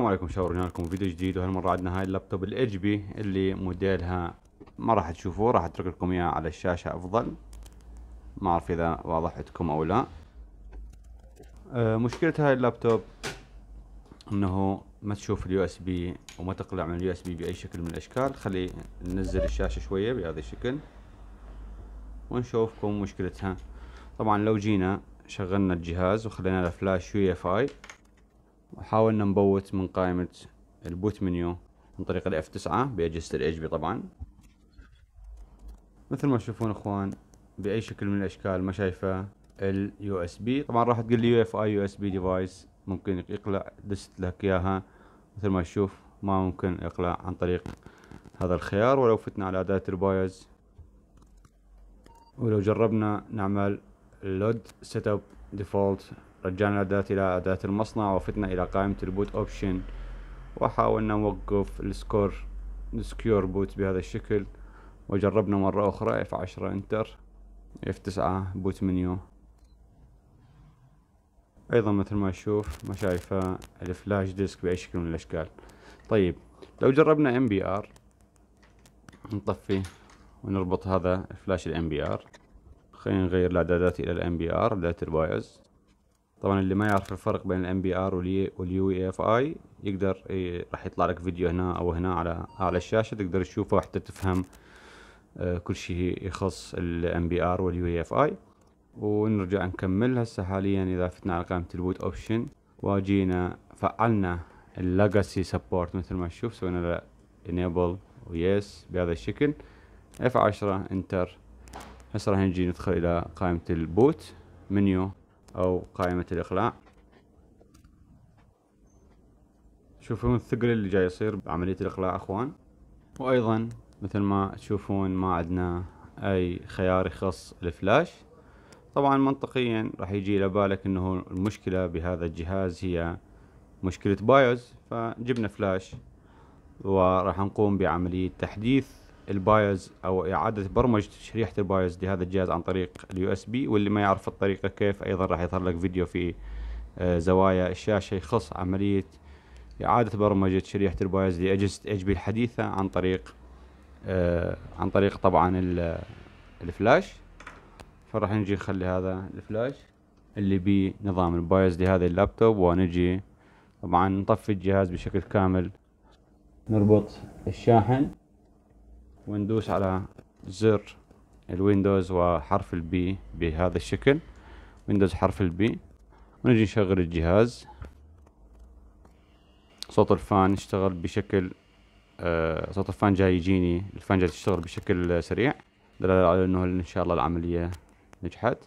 السلام عليكم شباب رجعنا لكم فيديو جديد وهالمرة عندنا هاي اللابتوب الاتش بي اللي موديلها ما راح تشوفوه راح اترك لكم اياه على الشاشة افضل ما اعرف اذا واضح عندكم او لا أه مشكلة هاي اللابتوب انه ما تشوف اليو اس بي وما تقلع من اليو اس بي باي شكل من الاشكال خلي ننزل الشاشة شوية بهذا الشكل ونشوفكم مشكلتها طبعا لو جينا شغلنا الجهاز وخلينا له فلاش يو اف اي وحاولنا نبوت من قائمة البوت منيو عن طريق الاف 9 بأجهزة الاتش بي طبعا مثل ما تشوفون اخوان بأي شكل من الاشكال ما شايفة اليو اس بي طبعا راح تقول لي يو اف اي يو اس بي ديفايس ممكن يقلع دست لك اياها مثل ما تشوف ما ممكن يقلع عن طريق هذا الخيار ولو فتنا على اداه البايز ولو جربنا نعمل لود سيت اب ديفولت رجعنا الأداة إلى أداة المصنع وفتنا إلى قائمة البوت أوبشن وحاولنا نوقف السكور السكيور بوت بهذا الشكل وجربنا مرة أخرى F10 انتر F9 بوت منيو أيضا مثل ما تشوف ما شايفة الفلاش ديسك بأي شكل من الأشكال طيب لو جربنا ام بي ار نطفي ونربط هذا الفلاش الام بي ار خلينا نغير الاعدادات الى الام بي ار اعدادات البايوس طبعا اللي ما يعرف الفرق بين الام بي ار واليو اي اف اي يقدر راح يطلع لك فيديو هنا او هنا على على الشاشه تقدر تشوفه حتى تفهم آه، كل شيء يخص الام بي ار واليو اي اف e اي ونرجع نكمل هسه حاليا اذا فتنا على قائمه البوت اوبشن واجينا فعلنا الليجاسي سبورت مثل ما تشوف سوينا له انيبل ويس بهذا الشكل اف 10 انتر هسه راح نجي ندخل الى قائمه البوت منيو أو قائمة الإخلاء تشوفون الثقل اللي جاي يصير بعملية الإخلاء أخوان وأيضا مثل ما تشوفون ما عندنا أي خيار يخص الفلاش طبعا منطقيا راح يجي إلى بالك أنه المشكلة بهذا الجهاز هي مشكلة بايوز فجبنا فلاش وراح نقوم بعملية تحديث البايوز او اعاده برمجه شريحه البايوز لهذا الجهاز عن طريق اليو اس بي واللي ما يعرف الطريقه كيف ايضا راح يظهر لك فيديو في آه، زوايا الشاشه يخص عمليه اعاده برمجه شريحه البايوز لاجهزه اتش بي الحديثه عن طريق آه، عن طريق طبعا آه، الفلاش فراح نجي نخلي هذا الفلاش اللي بيه نظام البايوز لهذا اللابتوب ونجي طبعا نطفي الجهاز بشكل كامل نربط الشاحن وندوس على زر الويندوز وحرف البي بهذا الشكل ويندوز حرف البي ونجي نشغل الجهاز صوت الفان يشتغل بشكل آه صوت الفان جاي يجيني الفان جاي تشتغل بشكل سريع دلالة على انه ان شاء الله العملية نجحت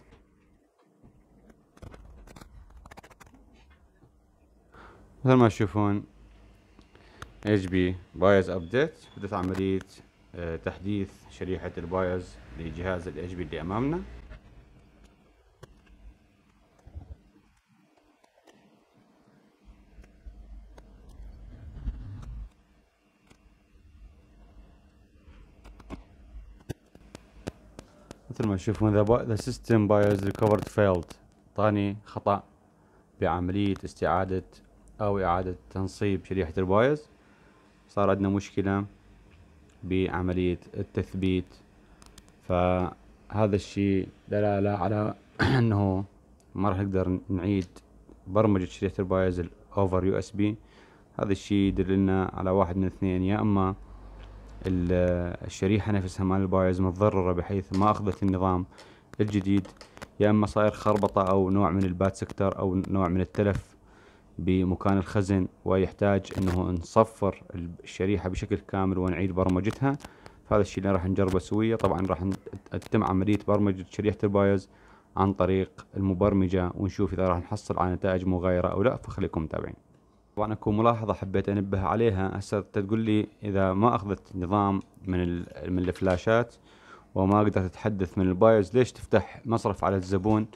مثل ما تشوفون اتش بي بايز ابديت بدأت عملية تحديث شريحة البايز لجهاز ال HP اللي أمامنا مثل ما تشوفون ذا سيستم بايز ريكفرد فيلد طاني خطأ بعملية استعادة أو إعادة تنصيب شريحة البايز صار عندنا مشكلة بعملية التثبيت فهذا الشيء دلالة على أنه ما راح نقدر نعيد برمجة شريحة البايز الأوفر يو اس بي هذا الشيء يدلنا على واحد من اثنين يا أما الشريحة نفسها مال البايز متضررة بحيث ما أخذت النظام الجديد يا اما صاير خربطه او نوع من الباد سكتر او نوع من التلف بمكان الخزن ويحتاج انه نصفر الشريحة بشكل كامل ونعيد برمجتها هذا الشيء اللي راح نجربه سوية طبعا راح تتم عملية برمجة شريحة البايوز عن طريق المبرمجة ونشوف اذا راح نحصل على نتائج مغايرة او لا فخليكم متابعين طبعا اكو ملاحظة حبيت انبه عليها هسه تقول لي اذا ما اخذت نظام من من الفلاشات وما اقدر تتحدث من البايوز ليش تفتح مصرف على الزبون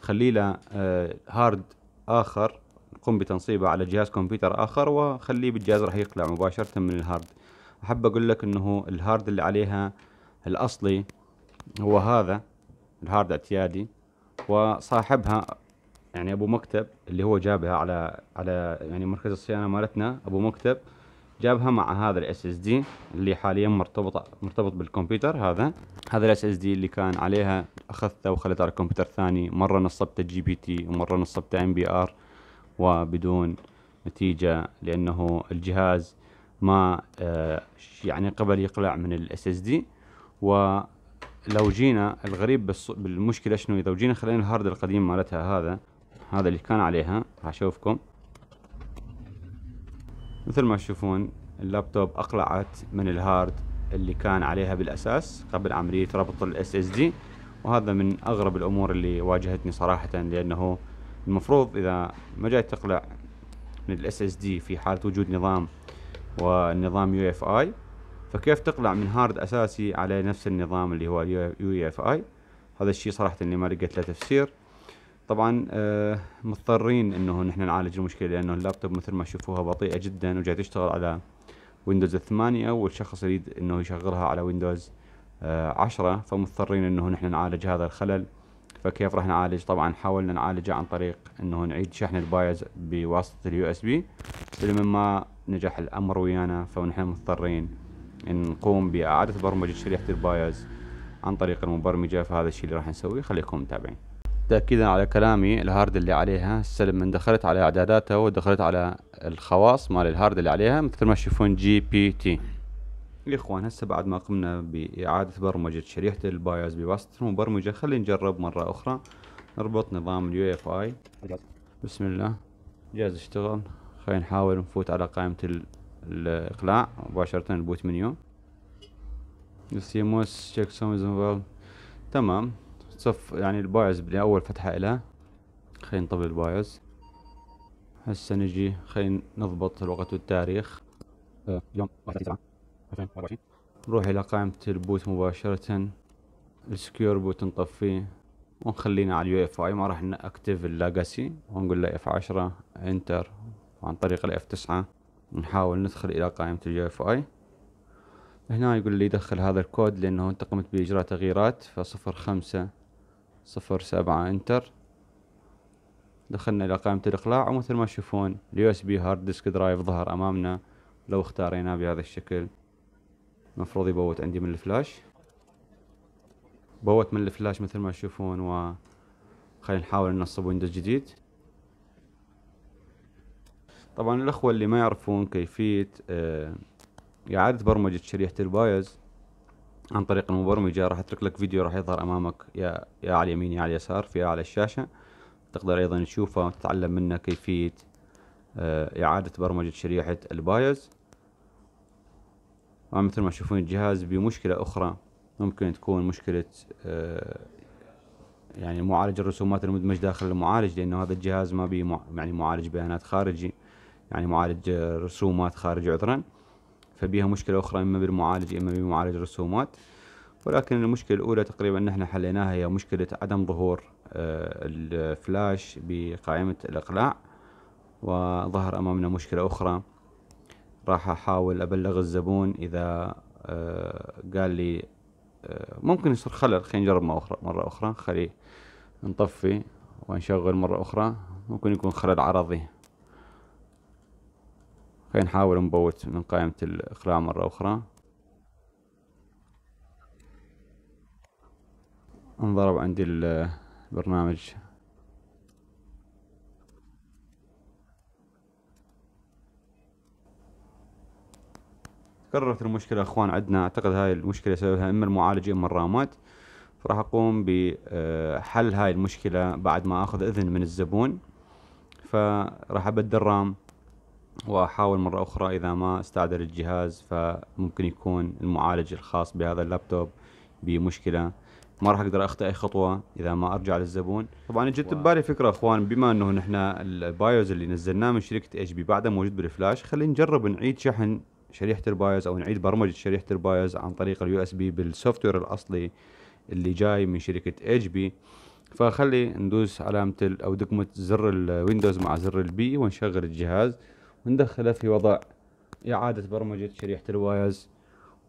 خلي له آه، هارد اخر قم بتنصيبه على جهاز كمبيوتر آخر وخليه بالجهاز راح يقلع مباشرة من الهارد أحب أقول لك أنه الهارد اللي عليها الأصلي هو هذا الهارد اعتيادي وصاحبها يعني ابو مكتب اللي هو جابها على على يعني مركز الصيانه مالتنا ابو مكتب جابها مع هذا الاس اس دي اللي حاليا مرتبط مرتبط بالكمبيوتر هذا هذا الاس اس دي اللي كان عليها اخذته وخليته على كمبيوتر ثاني مره نصبته جي بي تي ومره نصبته ام بي ار وبدون نتيجة لأنه الجهاز ما آه، يعني قبل يقلع من الاس اس دي ولو جينا الغريب بالمشكلة شنو إذا جينا خلينا الهارد القديم مالتها هذا هذا اللي كان عليها هشوفكم مثل ما تشوفون اللابتوب أقلعت من الهارد اللي كان عليها بالأساس قبل عملية ربط الاس اس دي وهذا من أغرب الأمور اللي واجهتني صراحة لأنه المفروض اذا ما جاي تقلع من الاس اس دي في حاله وجود نظام والنظام يو اف اي فكيف تقلع من هارد اساسي على نفس النظام اللي هو يو اف اي هذا الشيء صراحه اني ما لقيت له تفسير طبعا آه، مضطرين انه نحن نعالج المشكله لانه اللابتوب مثل ما تشوفوها بطيئه جدا وجاي تشتغل على ويندوز 8 والشخص يريد انه يشغلها على ويندوز 10 آه، فمضطرين انه نحن نعالج هذا الخلل فكيف راح نعالج طبعا حاولنا نعالجه عن طريق انه نعيد شحن البايز بواسطة اليو اس بي ما نجح الامر ويانا فنحن مضطرين نقوم باعادة برمجة شريحة البايز عن طريق المبرمجة فهذا الشيء اللي راح نسويه خليكم متابعين تأكيدا على كلامي الهارد اللي عليها سلم من دخلت على اعداداته ودخلت على الخواص مال الهارد اللي عليها مثل ما تشوفون جي بي تي الاخوان هسه بعد ما قمنا باعادة برمجة شريحة البايوس بواسطة المبرمجة خلينا نجرب مرة اخرى نربط نظام اليو اف اي بسم الله جاهز اشتغل خلينا نحاول نفوت على قائمة الاقلاع مباشرة البوت منيو از تشيكسوم تمام صف يعني البايوس بدي اول فتحة إله خلينا نطبل البايوس هسه نجي خلينا نضبط الوقت والتاريخ آه، يوم 9 2024 نروح الى قائمة البوت مباشرة السكيور بوت نطفيه ونخلينا على اليو اف اي ما راح نأكتف اللاجاسي ونقول له اف 10 انتر عن طريق الاف 9 نحاول ندخل الى قائمة اليو اف اي هنا يقول لي دخل هذا الكود لانه انت قمت باجراء تغييرات فصفر خمسة صفر سبعة انتر دخلنا الى قائمة الاقلاع ومثل ما تشوفون اليو اس بي هارد ديسك درايف ظهر امامنا لو اختاريناه بهذا الشكل المفروض يبوت عندي من الفلاش بوت من الفلاش مثل ما تشوفون و خلينا نحاول ننصب ويندوز جديد طبعا الاخوة اللي ما يعرفون كيفية آه، اعادة برمجة شريحة البايز عن طريق المبرمجة راح اترك لك فيديو راح يظهر امامك يا يا على اليمين يا على اليسار في على الشاشة تقدر ايضا تشوفه وتتعلم منه كيفية آه، اعادة برمجة شريحة البايز طبعا مثل ما تشوفون الجهاز بمشكلة أخرى ممكن تكون مشكلة آه، يعني معالج الرسومات المدمج داخل المعالج لأنه هذا الجهاز ما بي يعني معالج بيانات خارجي يعني معالج آه، رسومات خارجي عذرا فبيها مشكلة أخرى إما بالمعالج إما بمعالج الرسومات ولكن المشكلة الأولى تقريبا نحن حليناها هي مشكلة عدم ظهور آه، الفلاش بقائمة الإقلاع وظهر أمامنا مشكلة أخرى راح احاول ابلغ الزبون اذا آه، قال لي آه، ممكن يصير خلل خلينا نجرب مرة أخرى مرة أخرى خلي نطفي ونشغل مرة أخرى ممكن يكون خلل عرضي خلينا نحاول نبوت من قائمة الإقلاع مرة أخرى انضرب عندي البرنامج كررت المشكله اخوان عندنا اعتقد هاي المشكله سببها اما المعالج اما الرامات فراح اقوم بحل آه، هاي المشكله بعد ما اخذ اذن من الزبون فراح ابدل رام واحاول مره اخرى اذا ما استعدل الجهاز فممكن يكون المعالج الخاص بهذا اللابتوب بمشكله ما راح اقدر اخطئ اي خطوه اذا ما ارجع للزبون طبعا جت ببالي فكره اخوان بما انه نحن البايوز اللي نزلناه من شركه اتش بي بعده موجود بالفلاش خلينا نجرب نعيد شحن شريحه البايوس او نعيد برمجه شريحه البايوس عن طريق اليو اس بي بالسوفت وير الاصلي اللي جاي من شركه اتش بي فخلي ندوس علامه او دقمه زر الويندوز مع زر البي ونشغل الجهاز وندخله في وضع اعاده برمجه شريحه الوايز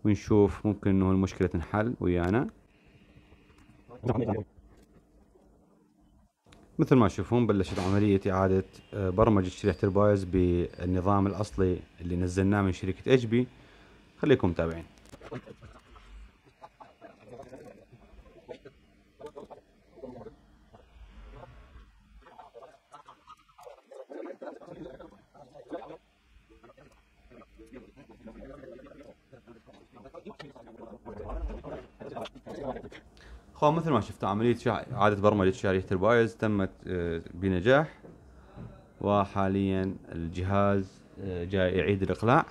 ونشوف ممكن انه المشكله تنحل ويانا نعم. مثل ما تشوفون بلشت عملية إعادة آه، برمجة شريحة البايز بالنظام الأصلي اللي نزلناه من شركة اتش بي خليكم متابعين خو مثل ما شفت عمليه اعاده برمجه شريحة البايز تمت آه، بنجاح وحاليا الجهاز آه، جاي يعيد الاقلاع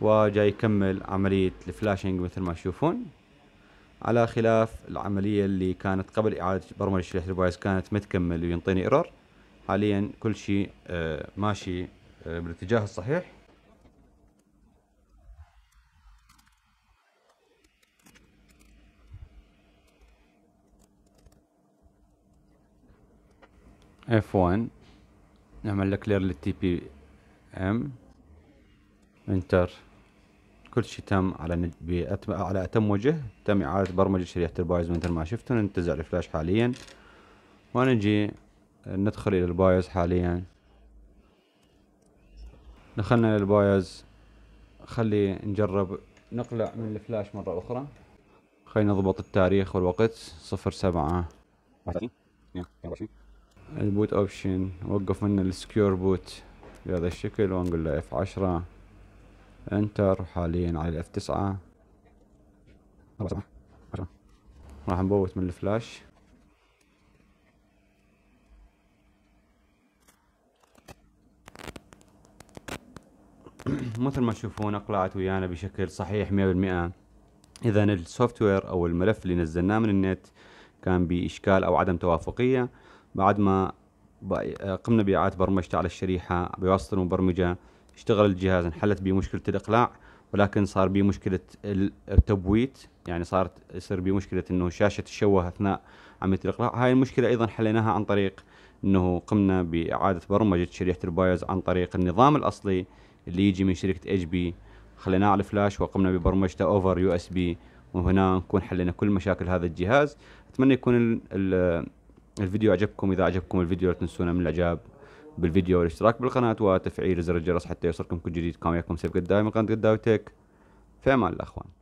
وجاي يكمل عمليه الفلاشينج مثل ما تشوفون على خلاف العمليه اللي كانت قبل اعاده برمجه شريحه البايز كانت ما تكمل وينطيني ايرور حاليا كل شيء آه، ماشي بالاتجاه الصحيح اف 1 نعمل له كلير للتي بي ام انتر كل شيء تم على أتم على اتم وجه تم اعاده برمجه شريحه البايز مثل ما شفتوا ننتزع الفلاش حاليا ونجي ندخل الى البايز حاليا دخلنا للبايز خلي نجرب نقلع من الفلاش مرة أخرى خلينا نضبط التاريخ والوقت صفر سبعة البوت اوبشن وقف لنا السكيور بوت بهذا الشكل ونقول له اف عشرة انتر حاليا على الاف تسعة راح نبوت من الفلاش مثل ما تشوفون اقلعت ويانا بشكل صحيح 100% اذا السوفت وير او الملف اللي نزلناه من النت كان باشكال او عدم توافقيه بعد ما قمنا بإعادة برمجته على الشريحة بواسطة المبرمجة اشتغل الجهاز انحلت به مشكلة الإقلاع ولكن صار به مشكلة التبويت يعني صارت يصير به مشكلة انه الشاشة تشوه اثناء عملية الاقلاع، هاي المشكلة ايضا حليناها عن طريق انه قمنا باعادة برمجة شريحة البايوز عن طريق النظام الاصلي اللي يجي من شركة اتش بي خليناه على الفلاش وقمنا ببرمجته اوفر يو اس بي وهنا نكون حلينا كل مشاكل هذا الجهاز، اتمنى يكون ال الفيديو عجبكم إذا عجبكم الفيديو لا تنسونا من الإعجاب بالفيديو والاشتراك بالقناة وتفعيل زر الجرس حتى يصلكم كل جديد كان وياكم سيف قدامي من قناة قداوي تيك في أمان الأخوان